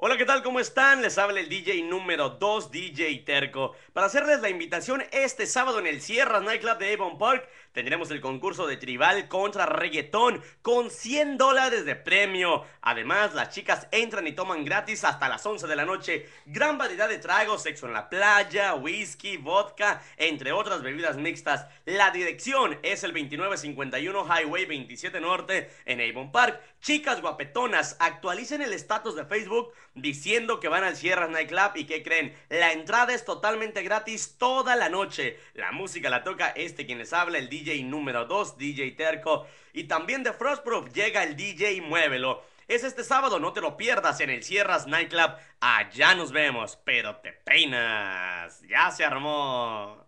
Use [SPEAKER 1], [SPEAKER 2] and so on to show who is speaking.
[SPEAKER 1] Hola, ¿qué tal? ¿Cómo están? Les habla el DJ número 2, DJ Terco. Para hacerles la invitación, este sábado en el Sierra Nightclub de Avon Park tendremos el concurso de tribal contra reggaetón con 100 dólares de premio. Además, las chicas entran y toman gratis hasta las 11 de la noche. Gran variedad de tragos, sexo en la playa, whisky, vodka, entre otras bebidas mixtas. La dirección es el 2951 Highway 27 Norte en Avon Park. Chicas guapetonas, actualicen el estatus de Facebook diciendo que van al Sierra's Nightclub y que creen, la entrada es totalmente gratis toda la noche. La música la toca este quien les habla, el DJ número 2, DJ Terco, y también de Frostproof llega el DJ Muévelo. Es este sábado, no te lo pierdas en el Sierras Nightclub. Allá nos vemos, pero te peinas. Ya se armó.